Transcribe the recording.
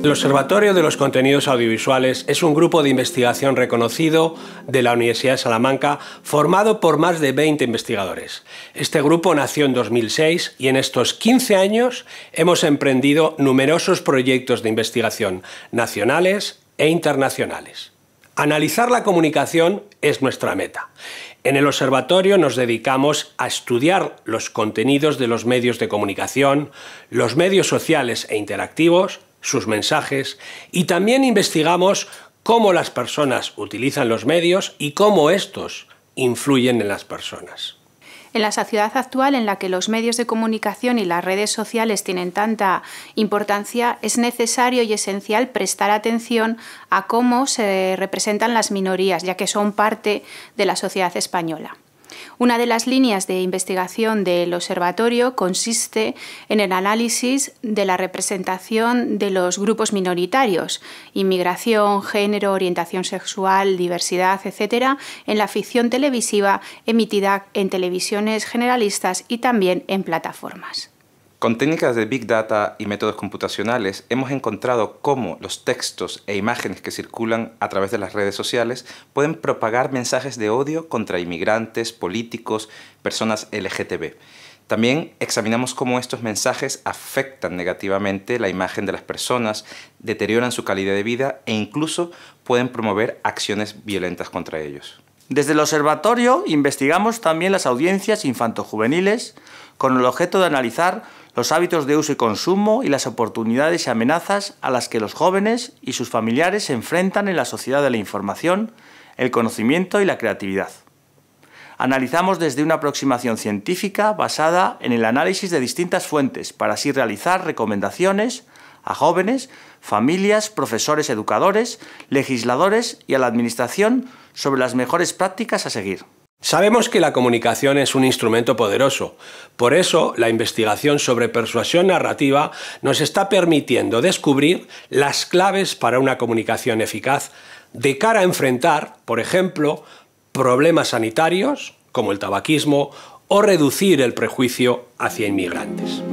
El Observatorio de los Contenidos Audiovisuales es un grupo de investigación reconocido de la Universidad de Salamanca formado por más de 20 investigadores. Este grupo nació en 2006 y en estos 15 años hemos emprendido numerosos proyectos de investigación nacionales e internacionales. Analizar la comunicación es nuestra meta. En el observatorio nos dedicamos a estudiar los contenidos de los medios de comunicación, los medios sociales e interactivos, sus mensajes y también investigamos cómo las personas utilizan los medios y cómo estos influyen en las personas. En la sociedad actual en la que los medios de comunicación y las redes sociales tienen tanta importancia, es necesario y esencial prestar atención a cómo se representan las minorías, ya que son parte de la sociedad española. Una de las líneas de investigación del observatorio consiste en el análisis de la representación de los grupos minoritarios, inmigración, género, orientación sexual, diversidad, etc., en la ficción televisiva emitida en televisiones generalistas y también en plataformas. Con técnicas de Big Data y métodos computacionales hemos encontrado cómo los textos e imágenes que circulan a través de las redes sociales pueden propagar mensajes de odio contra inmigrantes, políticos, personas LGTB. También examinamos cómo estos mensajes afectan negativamente la imagen de las personas, deterioran su calidad de vida e incluso pueden promover acciones violentas contra ellos. Desde el observatorio investigamos también las audiencias infantojuveniles con el objeto de analizar los hábitos de uso y consumo y las oportunidades y amenazas a las que los jóvenes y sus familiares se enfrentan en la sociedad de la información, el conocimiento y la creatividad. Analizamos desde una aproximación científica basada en el análisis de distintas fuentes para así realizar recomendaciones a jóvenes, familias, profesores, educadores, legisladores y a la Administración sobre las mejores prácticas a seguir. Sabemos que la comunicación es un instrumento poderoso, por eso la investigación sobre persuasión narrativa nos está permitiendo descubrir las claves para una comunicación eficaz de cara a enfrentar, por ejemplo, problemas sanitarios como el tabaquismo o reducir el prejuicio hacia inmigrantes.